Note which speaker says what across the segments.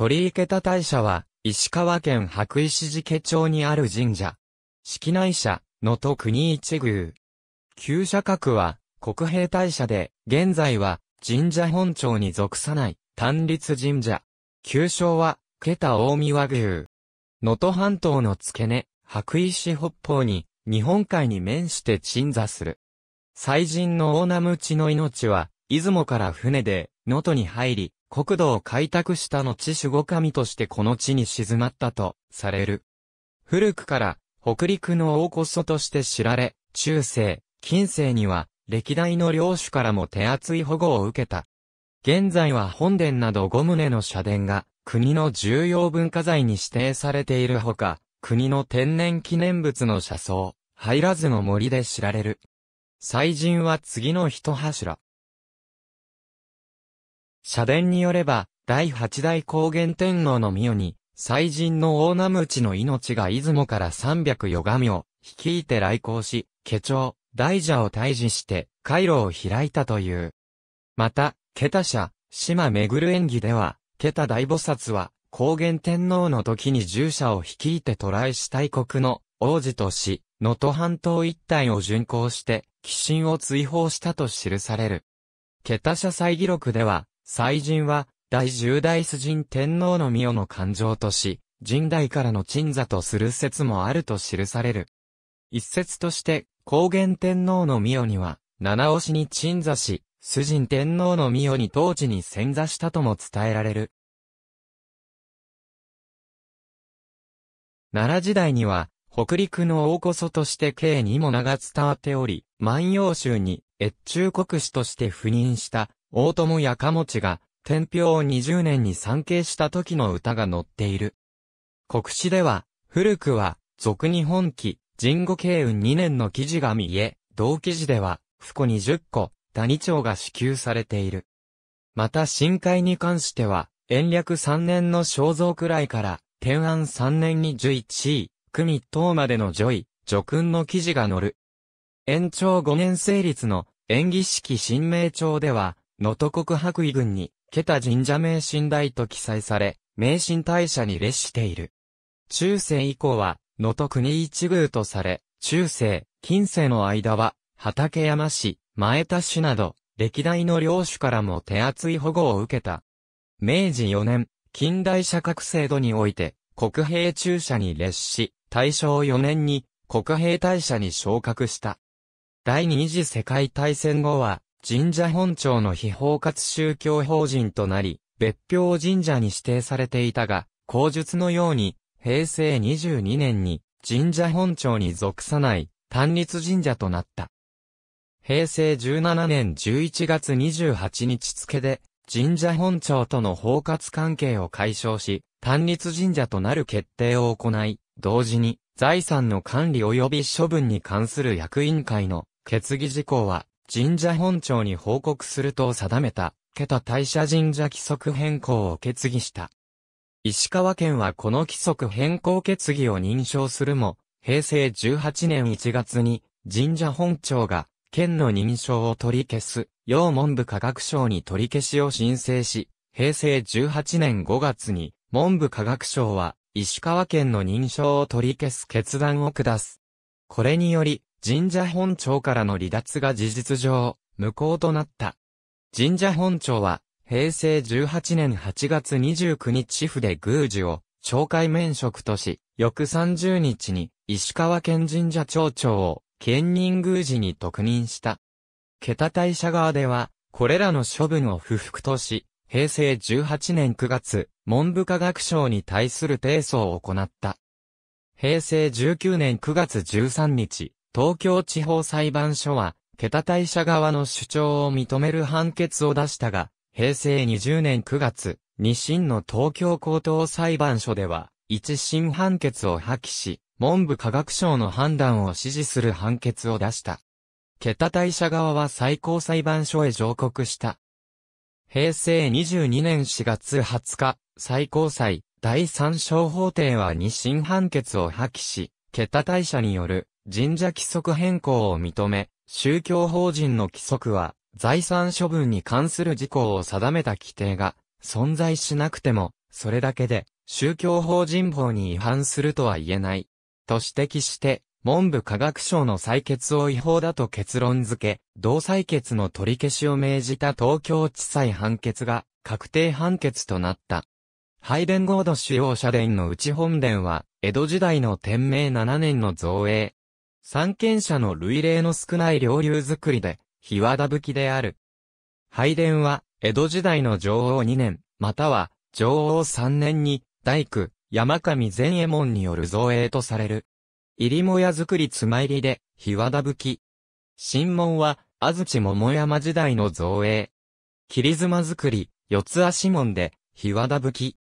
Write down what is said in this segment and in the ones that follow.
Speaker 1: 鳥池田大社は、石川県白石寺家町にある神社。式内社、能登国一宮。旧社格は、国兵大社で、現在は、神社本庁に属さない、単立神社。旧称は、桁大宮宮。能登半島の付け根、白石北方に、日本海に面して鎮座する。祭神の大名無の命は、出雲から船で、能登に入り、国土を開拓した後守護神としてこの地に静まったとされる。古くから北陸の大こそとして知られ、中世、近世には歴代の領主からも手厚い保護を受けた。現在は本殿など5棟の社殿が国の重要文化財に指定されているほか、国の天然記念物の車窓、入らずの森で知られる。祭神は次の一柱。社伝によれば、第八代高原天皇の御代に、祭神の大名無知の命が出雲から三百余神を、率いて来航し、家長、大蛇を退治して、回路を開いたという。また、ケタ社、島巡る演技では、ケタ大菩薩は、高原天皇の時に従者を率いて渡来した国の王子とし、能登半島一帯を巡行して、寄進を追放したと記される。ケタ社祭記録では、祭神は、第十代崇神天皇の御代の感情とし、神代からの鎮座とする説もあると記される。一説として、高原天皇の御代には、七尾市に鎮座し、崇神天皇の御代に当時に潜座したとも伝えられる。奈良時代には、北陸の大こそとして計にも名が伝わっており、万葉集に越中国史として赴任した大友やかもちが、天平を20年に参詣した時の歌が載っている。国史では、古くは、俗日本記、神語慶雲2年の記事が見え、同記事では、不古20個、谷町が支給されている。また深海に関しては、延暦3年の肖像くらいから、天安3年に11位、組等までの女位、女君の記事が載る。延長5年成立の演技式新名帳では、能登国白衣郡に、ケタ神社名神大と記載され、名神大社に列している。中世以降は、能登国一宮とされ、中世、近世の間は、畠山市、前田市など、歴代の領主からも手厚い保護を受けた。明治4年、近代社格制度において、国兵中社に列し、大正4年に国兵大社に昇格した。第二次世界大戦後は、神社本庁の非包括宗教法人となり、別表神社に指定されていたが、口述のように、平成22年に神社本庁に属さない単立神社となった。平成17年11月28日付で、神社本庁との包括関係を解消し、単立神社となる決定を行い、同時に財産の管理及び処分に関する役員会の決議事項は神社本庁に報告すると定めた、桁大社神社規則変更を決議した。石川県はこの規則変更決議を認証するも、平成18年1月に神社本庁が県の認証を取り消す、要文部科学省に取り消しを申請し、平成18年5月に文部科学省は石川県の認証を取り消す決断を下す。これにより、神社本庁からの離脱が事実上、無効となった。神社本庁は、平成18年8月29日府で宮司を、懲戒免職とし、翌30日に、石川県神社町長を、兼任宮司に特任した。桁大社側では、これらの処分を不服とし、平成18年9月、文部科学省に対する提訴を行った。平成19年9月13日、東京地方裁判所は、桁大社側の主張を認める判決を出したが、平成20年9月、日審の東京高等裁判所では、一審判決を破棄し、文部科学省の判断を支持する判決を出した。桁大社側は最高裁判所へ上告した。平成22年4月20日、最高裁、第三小法廷は二審判決を破棄し、桁大社による神社規則変更を認め、宗教法人の規則は、財産処分に関する事項を定めた規定が存在しなくても、それだけで宗教法人法に違反するとは言えない。と指摘して、文部科学省の採決を違法だと結論付け、同採決の取り消しを命じた東京地裁判決が確定判決となった。ンゴード使用社殿の内本殿は、江戸時代の天明7年の造営、三権者の類例の少ない領流作りで、日和田吹きである。拝殿は、江戸時代の女王2年、または、女王3年に、大工、山上善衛門による造営とされる。入りもや作りつま入りで、日和田吹き。新門は、安土桃山時代の造営。霧妻作り、四つ足門で、日和田吹き。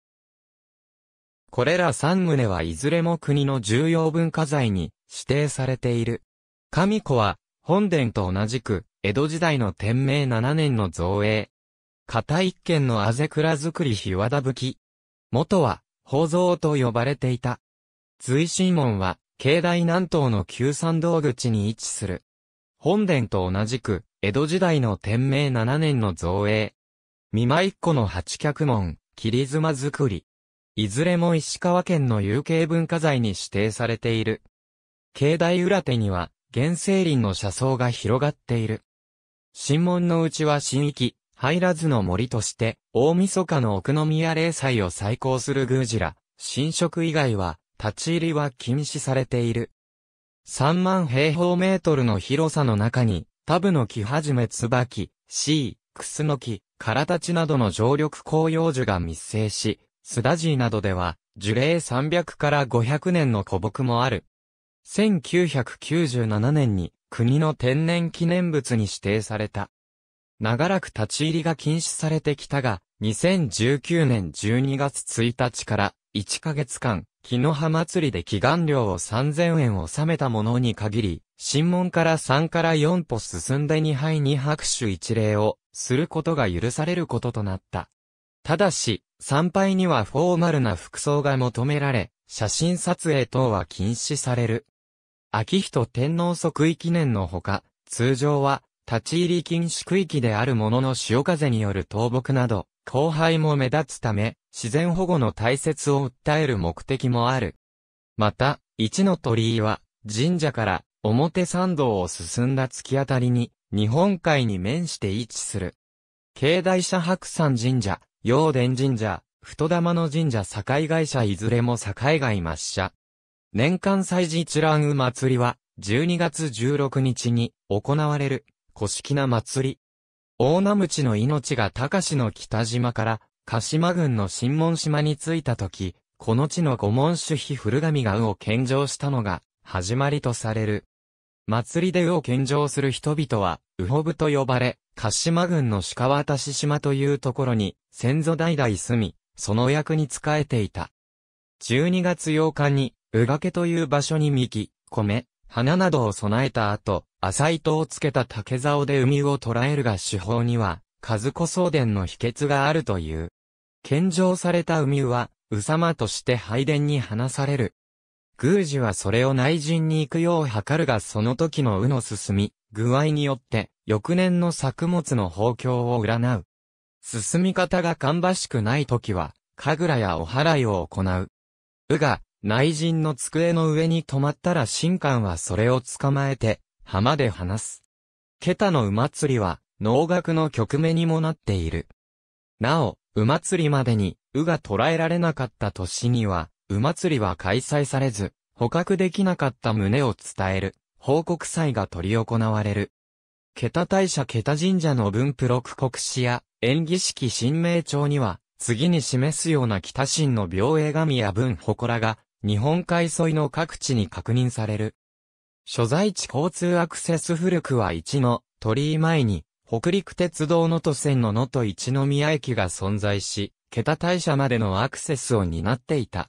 Speaker 1: これら三棟はいずれも国の重要文化財に指定されている。神子は、本殿と同じく、江戸時代の天明7年の造営。片一軒のあぜ倉造り日和田吹き。元は、宝蔵と呼ばれていた。随神門は、境内南東の旧山道口に位置する。本殿と同じく、江戸時代の天明7年の造営。見舞一個の八脚門、霧妻造り。いずれも石川県の有形文化財に指定されている。境内裏手には、原生林の車窓が広がっている。神門のうちは神域、入らずの森として、大晦日の奥宮霊祭を再興する宮司ら、神職以外は、立ち入りは禁止されている。3万平方メートルの広さの中に、タブの木はじめ椿、シー、クスノキ、カラタチなどの常緑紅葉樹が密生し、スダジーなどでは、樹齢300から500年の古木もある。1997年に国の天然記念物に指定された。長らく立ち入りが禁止されてきたが、2019年12月1日から1ヶ月間、木の葉祭りで祈願料を3000円納めた者に限り、新門から3から4歩進んで2杯2拍手一礼をすることが許されることとなった。ただし、参拝にはフォーマルな服装が求められ、写真撮影等は禁止される。秋人天皇即位記念のほか、通常は、立ち入り禁止区域であるものの潮風による倒木など、後輩も目立つため、自然保護の大切を訴える目的もある。また、一の鳥居は、神社から表参道を進んだ突き当たりに、日本海に面して位置する。境内社白山神社、陽殿神社、太玉の神社境会社いずれも境外抹社。年間祭事一覧祭りは、12月16日に行われる、古式な祭り。大名口の命が高市の北島から、鹿島郡の新門島に着いた時、この地の五門主妃古神が鵜を献上したのが、始まりとされる。祭りで鵜を献上する人々は、鵜ほぶと呼ばれ、鹿島郡の鹿渡島というところに、先祖代々住み、その役に仕えていた。12月8日に、うがけという場所に幹、米、花などを備えた後、浅糸をつけた竹竿で海を捉えるが手法には、数子送電の秘訣があるという。献上された海は、うさまとして拝殿に放される。宮司はそれを内陣に行くよう図るがその時のうの進み、具合によって、翌年の作物の豊況を占う。進み方が芳しくない時は、神楽やお祓いを行う。うが、内陣の机の上に止まったら神官はそれを捕まえて、浜で話す。桁の馬釣りは、能楽の局目にもなっている。なお、馬釣りまでに、うが捉えられなかった年には、馬釣りは開催されず、捕獲できなかった旨を伝える、報告祭が執り行われる。桁大社桁神社の文プ六国史や、演技式神明帳には、次に示すような北神の病影神や文祠が日本海沿いの各地に確認される。所在地交通アクセス古くは一の鳥居前に、北陸鉄道の都線の能登一宮駅が存在し、桁大社までのアクセスを担っていた。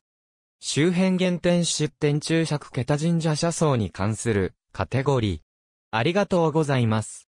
Speaker 1: 周辺原点出店注釈桁神社車窓に関するカテゴリー。ありがとうございます。